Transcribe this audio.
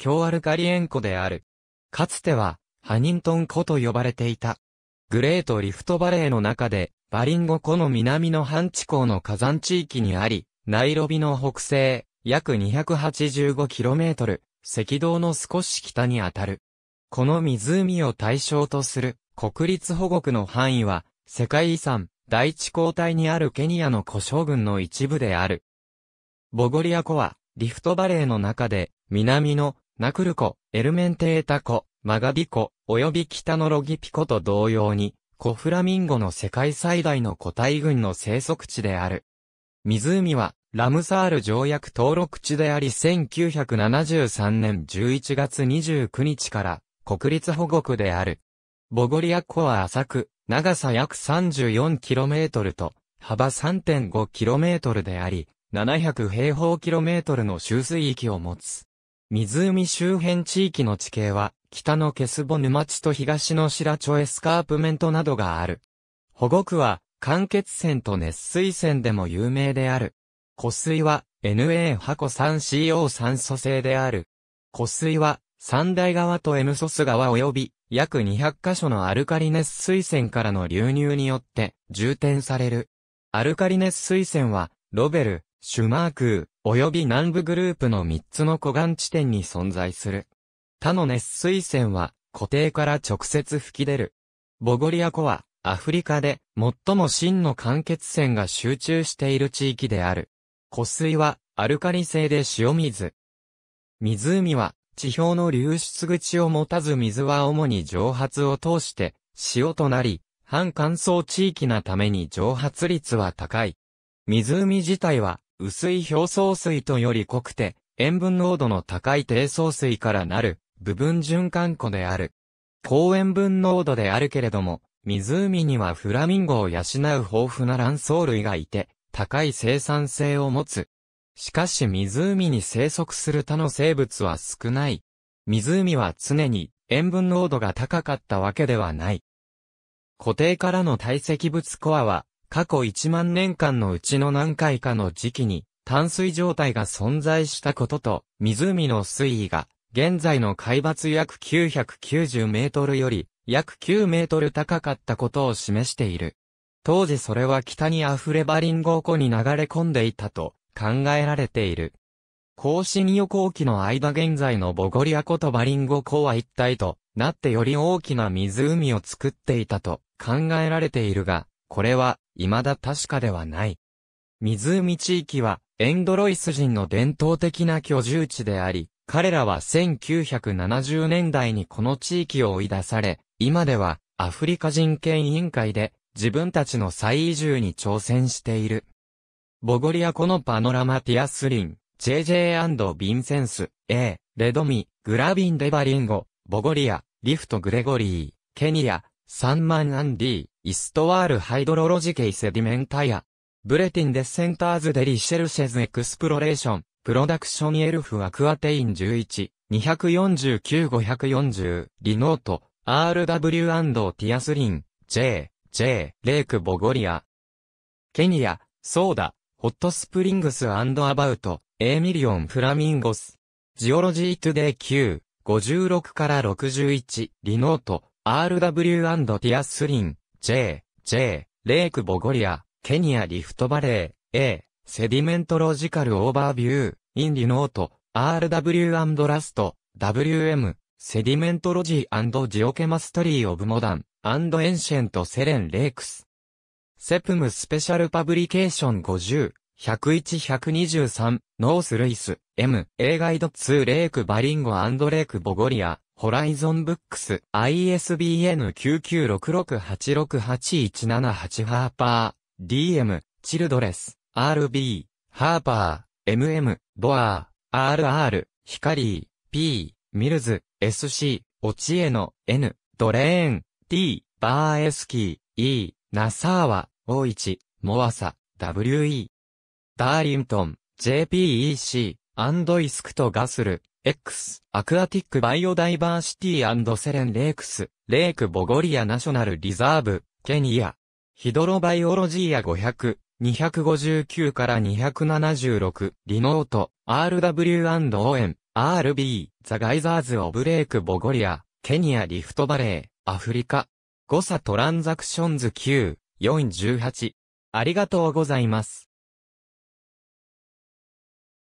強アルカリ塩湖である。かつては、ハニントン湖と呼ばれていた。グレートリフトバレーの中で、バリンゴ湖の南の半地港の火山地域にあり、ナイロビの北西、約 285km、赤道の少し北にあたる。この湖を対象とする国立保護区の範囲は、世界遺産、第一交代にあるケニアの古将軍の一部である。ボゴリア湖は、リフトバレーの中で、南のナクルコ、エルメンテータコ、マガディお及び北のロギピコと同様に、コフラミンゴの世界最大の個体群の生息地である。湖は、ラムサール条約登録地であり1973年11月29日から国立保護区である。ボゴリア湖は浅く、長さ約 34km と幅 3.5km であり、700平方キロメートルの周水域を持つ。湖周辺地域の地形は、北のケスボ沼地と東の白ョエスカープメントなどがある。保護区は、間欠泉と熱水泉でも有名である。湖水は、NA 箱 3CO 酸素性である。湖水は、三大川とエムソス川及び、約200カ所のアルカリネス水泉からの流入によって、充填される。アルカリネス水泉は、ロベル、シュマークー、及び南部グループの3つの湖岸地点に存在する。他の熱水泉は、湖底から直接吹き出る。ボゴリア湖は、アフリカで、最も真の間欠泉が集中している地域である。湖水は、アルカリ性で塩水。湖は、地表の流出口を持たず水は主に蒸発を通して、塩となり、半乾燥地域なために蒸発率は高い。湖自体は薄い表層水とより濃くて、塩分濃度の高い低層水からなる、部分循環湖である。高塩分濃度であるけれども、湖にはフラミンゴを養う豊富な卵巣類がいて、高い生産性を持つ。しかし湖に生息する他の生物は少ない。湖は常に塩分濃度が高かったわけではない。固定からの堆積物コアは過去1万年間のうちの何回かの時期に、淡水状態が存在したことと、湖の水位が、現在の海抜約990メートルより、約9メートル高かったことを示している。当時それは北に溢れバリンゴ湖に流れ込んでいたと考えられている。後進予行期の間現在のボゴリア湖とバリンゴ湖は一体となってより大きな湖を作っていたと考えられているが、これは未だ確かではない。湖地域は、エンドロイス人の伝統的な居住地であり、彼らは1970年代にこの地域を追い出され、今ではアフリカ人権委員会で自分たちの再移住に挑戦している。ボゴリアこのパノラマティアスリン、JJ& ビンセンス、A、レドミ、グラビンデバリンゴ、ボゴリア、リフトグレゴリー、ケニア、サンマンアンディ、イストワールハイドロロジケイセディメンタイア。ブレティンデッセンターズデリシェルシェズエクスプロレーション、プロダクションエルフアクアテイン11、249-540、リノート、RW& ティアスリン、J、J、レイクボゴリア。ケニア、ソーダ、ホットスプリングスアバウト、エーミリオン・フラミンゴス。ジオロジー・トゥデイ9、56から61、リノート、RW& ティアスリン、J、J、レイクボゴリア、ケニアリフトバレー、A、セディメントロジカルオーバービュー、インリノート、RW& ラスト、WM、セディメントロジージオケマストリーオブモダン、アンドエンシェントセレンレイクス。セプムスペシャルパブリケーション50、101-123、ノース・ルイス、M、A ガイド2レイク・バリンゴアンド・レイク・ボゴリア、ホライゾン・ブックス、ISBN 9966868178ハーパー、DM、チルドレス、RB、ハーパー、MM、ドアー、RR、ヒカリー、P、ミルズ、SC、オチエノ、N、ドレーン、T、バーエスキー、E、ナサーワ、O1、モアサ、WE、ダーリントン、JPEC、アンドイスクとガスル、X、アクアティックバイオダイバーシティセレンレークス、レークボゴリアナショナルリザーブ、ケニア。ヒドロバイオロジーア500、259から276、リノート、RW&ON、RB、ザガイザーズ・オブ・レーク・ボゴリア、ケニア・リフトバレー、アフリカ。誤差トランザクションズ9、418。ありがとうございます。